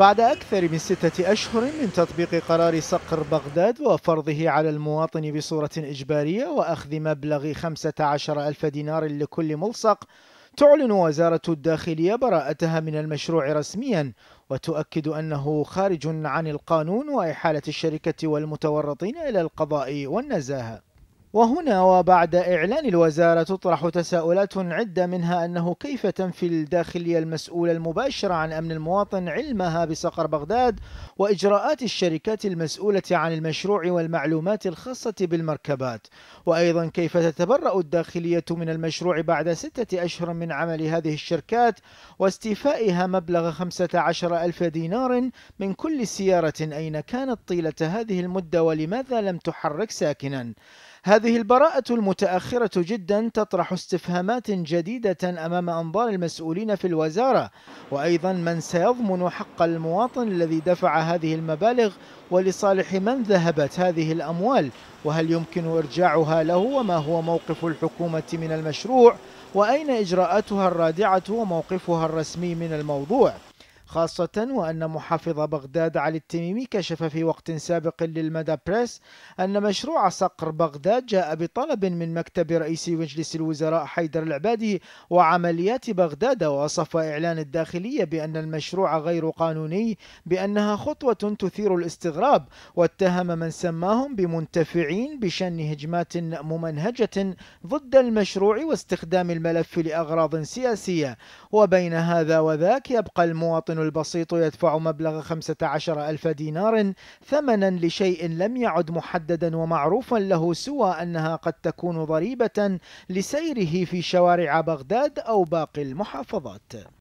بعد أكثر من ستة أشهر من تطبيق قرار صقر بغداد وفرضه على المواطن بصورة إجبارية وأخذ مبلغ 15 ألف دينار لكل ملصق تعلن وزارة الداخلية براءتها من المشروع رسميا وتؤكد أنه خارج عن القانون وإحالة الشركة والمتورطين إلى القضاء والنزاهة وهنا وبعد إعلان الوزارة تطرح تساؤلات عدة منها أنه كيف تنفي الداخلية المسؤولة المباشرة عن أمن المواطن علمها بصقر بغداد وإجراءات الشركات المسؤولة عن المشروع والمعلومات الخاصة بالمركبات وأيضا كيف تتبرأ الداخلية من المشروع بعد ستة أشهر من عمل هذه الشركات واستيفائها مبلغ 15 ألف دينار من كل سيارة أين كانت طيلة هذه المدة ولماذا لم تحرك ساكنا هذه البراءة المتأخرة جدا تطرح استفهامات جديدة أمام أنظار المسؤولين في الوزارة وأيضا من سيضمن حق المواطن الذي دفع هذه المبالغ ولصالح من ذهبت هذه الأموال وهل يمكن إرجاعها له وما هو موقف الحكومة من المشروع وأين إجراءاتها الرادعة وموقفها الرسمي من الموضوع خاصة وأن محافظ بغداد علي التميمي كشف في وقت سابق للمدى بريس أن مشروع صقر بغداد جاء بطلب من مكتب رئيس مجلس الوزراء حيدر العبادي وعمليات بغداد ووصف إعلان الداخلية بأن المشروع غير قانوني بأنها خطوة تثير الاستغراب واتهم من سماهم بمنتفعين بشن هجمات ممنهجة ضد المشروع واستخدام الملف لأغراض سياسية وبين هذا وذاك يبقى المواطن البسيط يدفع مبلغ 15 ألف دينار ثمنا لشيء لم يعد محددا ومعروفا له سوى أنها قد تكون ضريبة لسيره في شوارع بغداد أو باقي المحافظات